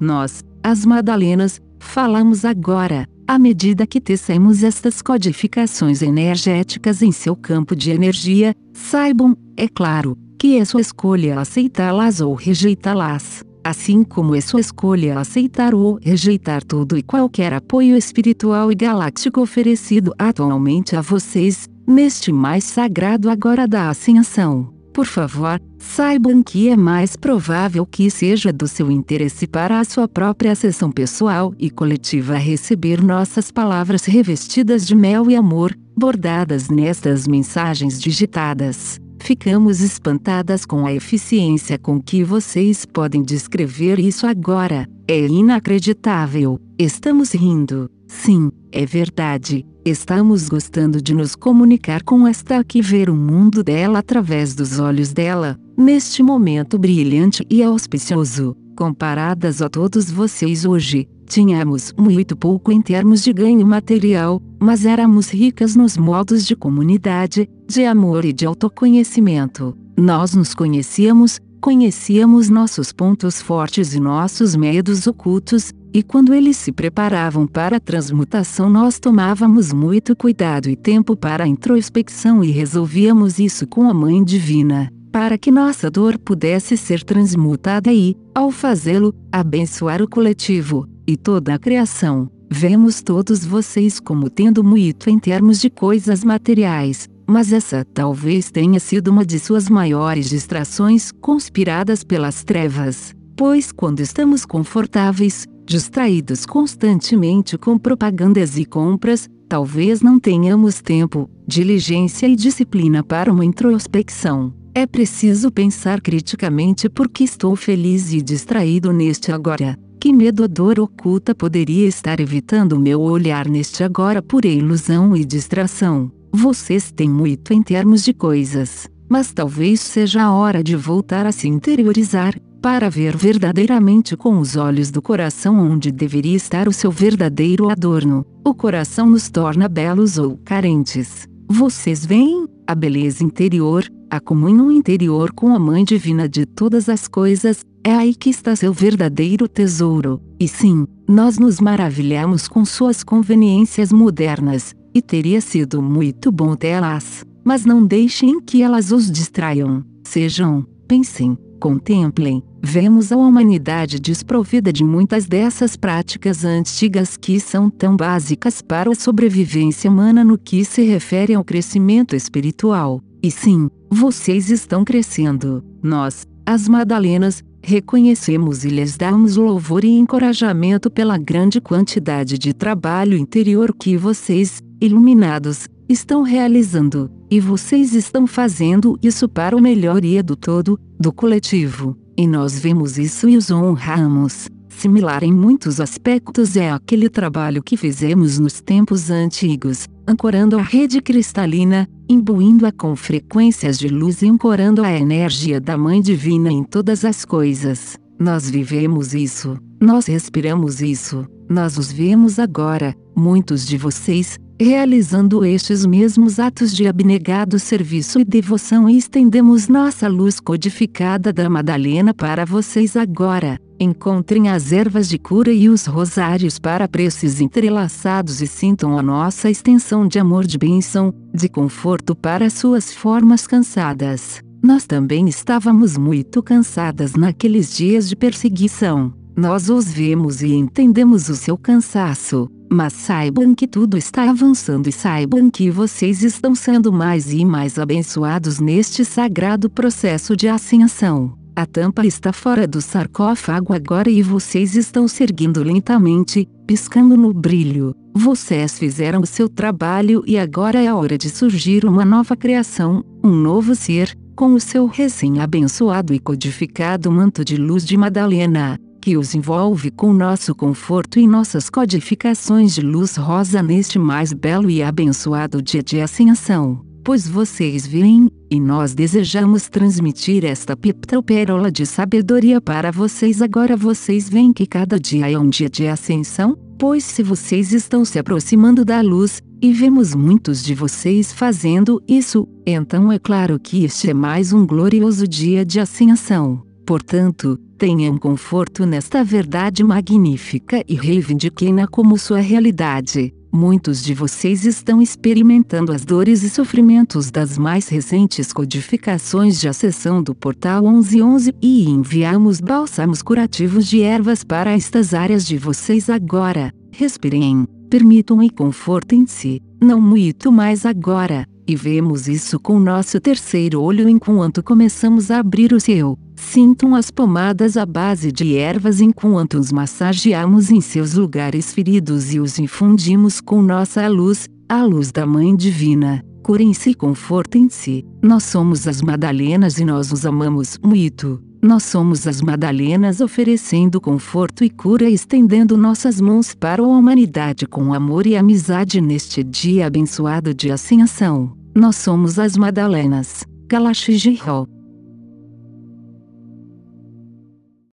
Nós, as Madalenas, falamos agora, à medida que tecemos estas codificações energéticas em seu campo de energia, saibam, é claro, que é sua escolha aceitá-las ou rejeitá-las, assim como é sua escolha aceitar ou rejeitar todo e qualquer apoio espiritual e galáctico oferecido atualmente a vocês, neste mais sagrado agora da ascensão. Por favor, saibam que é mais provável que seja do seu interesse para a sua própria sessão pessoal e coletiva receber nossas palavras revestidas de mel e amor, bordadas nestas mensagens digitadas. Ficamos espantadas com a eficiência com que vocês podem descrever isso agora. É inacreditável. Estamos rindo. Sim, é verdade. Estamos gostando de nos comunicar com esta que ver o mundo dela através dos olhos dela, neste momento brilhante e auspicioso, comparadas a todos vocês hoje, Tínhamos muito pouco em termos de ganho material, mas éramos ricas nos modos de comunidade, de amor e de autoconhecimento. Nós nos conhecíamos, conhecíamos nossos pontos fortes e nossos medos ocultos, e quando eles se preparavam para a transmutação, nós tomávamos muito cuidado e tempo para a introspecção e resolvíamos isso com a Mãe Divina para que nossa dor pudesse ser transmutada e, ao fazê-lo, abençoar o coletivo e toda a criação. Vemos todos vocês como tendo muito em termos de coisas materiais, mas essa talvez tenha sido uma de suas maiores distrações conspiradas pelas trevas. Pois quando estamos confortáveis, distraídos constantemente com propagandas e compras, talvez não tenhamos tempo, diligência e disciplina para uma introspecção. É preciso pensar criticamente porque estou feliz e distraído neste agora. Que medo ou dor oculta poderia estar evitando meu olhar neste agora por ilusão e distração? Vocês têm muito em termos de coisas, mas talvez seja a hora de voltar a se interiorizar, para ver verdadeiramente com os olhos do coração onde deveria estar o seu verdadeiro adorno. O coração nos torna belos ou carentes. Vocês veem a beleza interior, a comunhão interior com a Mãe Divina de todas as coisas, é aí que está seu verdadeiro tesouro. E sim, nós nos maravilhamos com suas conveniências modernas, e teria sido muito bom tê-las, mas não deixem que elas os distraiam. Sejam, pensem, contemplem, vemos a humanidade desprovida de muitas dessas práticas antigas que são tão básicas para a sobrevivência humana no que se refere ao crescimento espiritual. E sim, vocês estão crescendo. Nós, as Madalenas, reconhecemos e lhes damos louvor e encorajamento pela grande quantidade de trabalho interior que vocês, iluminados, estão realizando, e vocês estão fazendo isso para a melhoria do todo, do coletivo, e nós vemos isso e os honramos similar em muitos aspectos é aquele trabalho que fizemos nos tempos antigos, ancorando a rede cristalina, imbuindo-a com frequências de luz e ancorando a energia da Mãe Divina em todas as coisas. Nós vivemos isso, nós respiramos isso, nós os vemos agora, muitos de vocês, realizando estes mesmos atos de abnegado serviço e devoção e estendemos nossa luz codificada da Madalena para vocês agora. Encontrem as ervas de cura e os rosários para preços entrelaçados e sintam a nossa extensão de amor de bênção, de conforto para suas formas cansadas. Nós também estávamos muito cansadas naqueles dias de perseguição. Nós os vemos e entendemos o seu cansaço, mas saibam que tudo está avançando e saibam que vocês estão sendo mais e mais abençoados neste sagrado processo de ascensão. A tampa está fora do sarcófago agora e vocês estão se erguendo lentamente, piscando no brilho. Vocês fizeram o seu trabalho e agora é a hora de surgir uma nova criação, um novo ser, com o seu recém-abençoado e codificado manto de luz de Madalena, que os envolve com nosso conforto e nossas codificações de luz rosa neste mais belo e abençoado dia de ascensão. Pois vocês veem, e nós desejamos transmitir esta pérola de sabedoria para vocês agora vocês veem que cada dia é um dia de ascensão, pois se vocês estão se aproximando da luz, e vemos muitos de vocês fazendo isso, então é claro que este é mais um glorioso dia de ascensão. Portanto, tenham conforto nesta verdade magnífica e reivindiquem-na como sua realidade. Muitos de vocês estão experimentando as dores e sofrimentos das mais recentes codificações de acessão do portal 1111 e enviamos bálsamos curativos de ervas para estas áreas de vocês agora. Respirem, permitam e confortem-se, não muito mais agora, e vemos isso com nosso terceiro olho enquanto começamos a abrir o seu. Sintam as pomadas à base de ervas enquanto os massageamos em seus lugares feridos e os infundimos com nossa luz, a luz da Mãe Divina. Curem-se e confortem-se. Nós somos as Madalenas e nós os amamos muito. Nós somos as Madalenas oferecendo conforto e cura, estendendo nossas mãos para a humanidade com amor e amizade neste dia abençoado de ascensão. Nós somos as Madalenas. Galaxy Girol.